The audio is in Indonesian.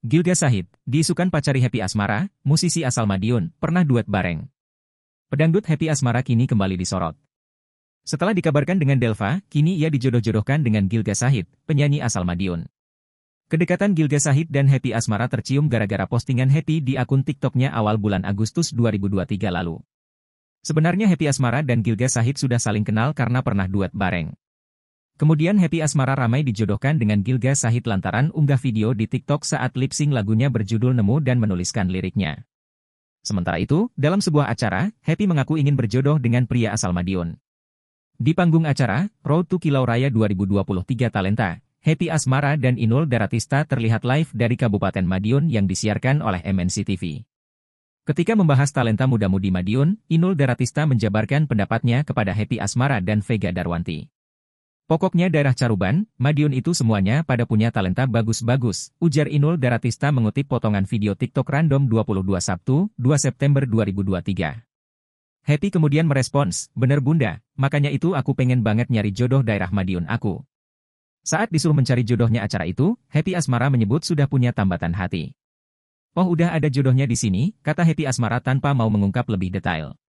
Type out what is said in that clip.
Gilga Sahid, diisukan pacari Happy Asmara, musisi asal Madiun, pernah duet bareng. Pedangdut Happy Asmara kini kembali disorot. Setelah dikabarkan dengan Delva, kini ia dijodoh-jodohkan dengan Gilga Sahid, penyanyi asal Madiun. Kedekatan Gilga Sahid dan Happy Asmara tercium gara-gara postingan Happy di akun TikToknya awal bulan Agustus 2023 lalu. Sebenarnya Happy Asmara dan Gilga Sahid sudah saling kenal karena pernah duet bareng. Kemudian Happy Asmara ramai dijodohkan dengan Gilga Sahid lantaran unggah video di TikTok saat lip-sync lagunya berjudul Nemu dan menuliskan liriknya. Sementara itu, dalam sebuah acara, Happy mengaku ingin berjodoh dengan pria asal Madiun. Di panggung acara, Road to Kilau Raya 2023 Talenta, Happy Asmara dan Inul Daratista terlihat live dari Kabupaten Madiun yang disiarkan oleh MNC TV. Ketika membahas talenta muda-mudi Madiun, Inul Daratista menjabarkan pendapatnya kepada Happy Asmara dan Vega Darwanti. Pokoknya daerah Caruban, Madiun itu semuanya pada punya talenta bagus-bagus, ujar Inul Daratista mengutip potongan video TikTok random 22 Sabtu, 2 September 2023. Happy kemudian merespons, bener bunda, makanya itu aku pengen banget nyari jodoh daerah Madiun aku. Saat disuruh mencari jodohnya acara itu, Happy Asmara menyebut sudah punya tambatan hati. Oh udah ada jodohnya di sini, kata Happy Asmara tanpa mau mengungkap lebih detail.